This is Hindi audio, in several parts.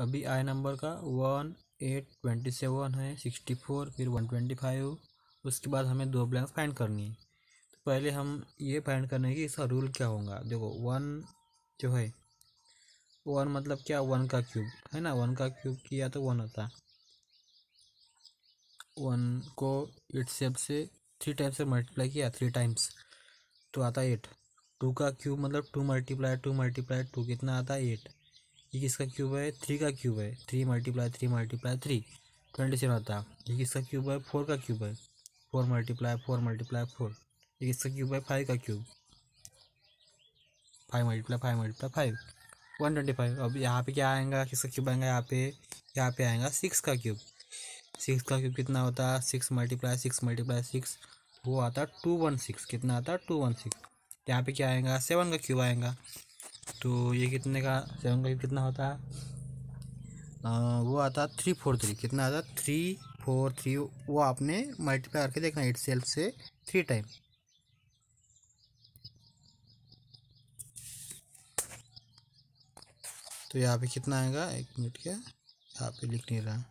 अभी आई नंबर का वन एट ट्वेंटी सेवन है सिक्सटी फोर फिर वन ट्वेंटी फाइव उसके बाद हमें दो ब्लैंक फाइंड करनी है तो पहले हम ये फाइंड करने की इसका रूल क्या होगा देखो वन जो है वन मतलब क्या वन का क्यूब है ना वन का क्यूब किया तो वन होता वन को एट सेप से थ्री टाइम्स से मल्टीप्लाई किया थ्री टाइम्स तो आता एट टू का क्यूब मतलब two multiply two multiply two कितना आता है एट ये किसका क्यूब है थ्री का क्यूब है three multiply three multiply three twenty seven होता है ये किसका क्यूब है फोर का क्यूब है four multiply four multiply four ये किसका क्यूब है फाइव का cube five multiply five multiply five one twenty five अब यहाँ पे क्या आएगा किसका क्यूब आएगा यहाँ पे यहाँ पे आएगा सिक्स का क्यूब सिक्स का क्यूब कितना होता है six multiply six multiply six वो आता टू वन सिक्स कितना आता टू वन सिक्स यहाँ पे क्या आएगा सेवन का क्यूब आएगा तो ये कितने का सेवन का कितना होता है आ, वो आता है थ्री फोर थ्री कितना आता है थ्री फोर थ्री वो आपने मल्टीप्लाई करके देखना इट सेल्फ से थ्री टाइम तो यहाँ पे कितना आएगा एक मिनट क्या यहाँ पे लिख नहीं रहा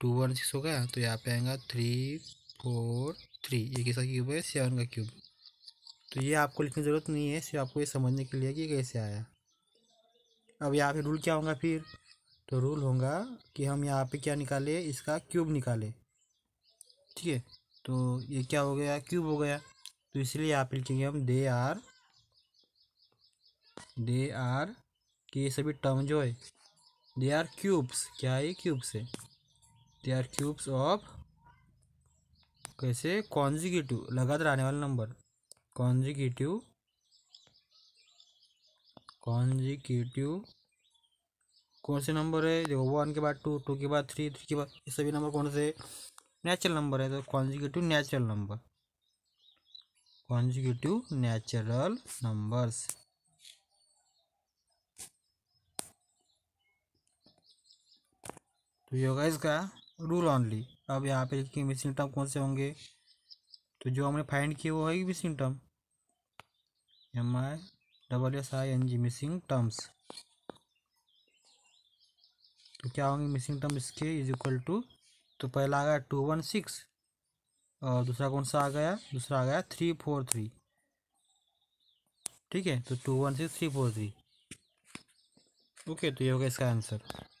टू वन सिक्स हो गया तो यहाँ पे आएगा थ्री फोर थ्री ये किसका क्यूब है सेवन का क्यूब तो ये आपको लिखने की ज़रूरत नहीं है सिर्फ आपको ये समझने के लिए कि कैसे आया अब यहाँ पे रूल क्या होगा फिर तो रूल होगा कि हम यहाँ पे क्या निकाले इसका क्यूब निकाले ठीक है तो ये क्या हो गया क्यूब हो गया तो इसलिए यहाँ पे लिखेंगे हम दे आर दे आर कि ये सभी टर्म जो है दे आर क्यूब्स क्या है क्यूब्स है दे आर क्यूब्स ऑफ कैसे कॉन्जिगेटिव लगातार आने वाला नंबर कॉन्जिकेटिव कॉन्जिकेटिव कौन से नंबर है देखो वन के बाद टू टू के बाद थ्री थ्री के बाद ये सभी नंबर कौन से नेचुरल नंबर है तो consecutive natural number consecutive natural numbers तो ये होगा इसका रूल ऑनली अब यहाँ पे लिखेंगे मिसिंग टर्म कौन से होंगे तो जो हमने फाइंड किए वो है missing term M I double S I N G missing terms तो क्या होंगे मिसिंग टर्म इसके इज इक्वल टू तो पहला आ गया टू वन सिक्स और दूसरा कौन सा आ गया दूसरा आ गया थ्री फोर थ्री ठीक है तो two one six three four three okay तो ये होगा इसका आंसर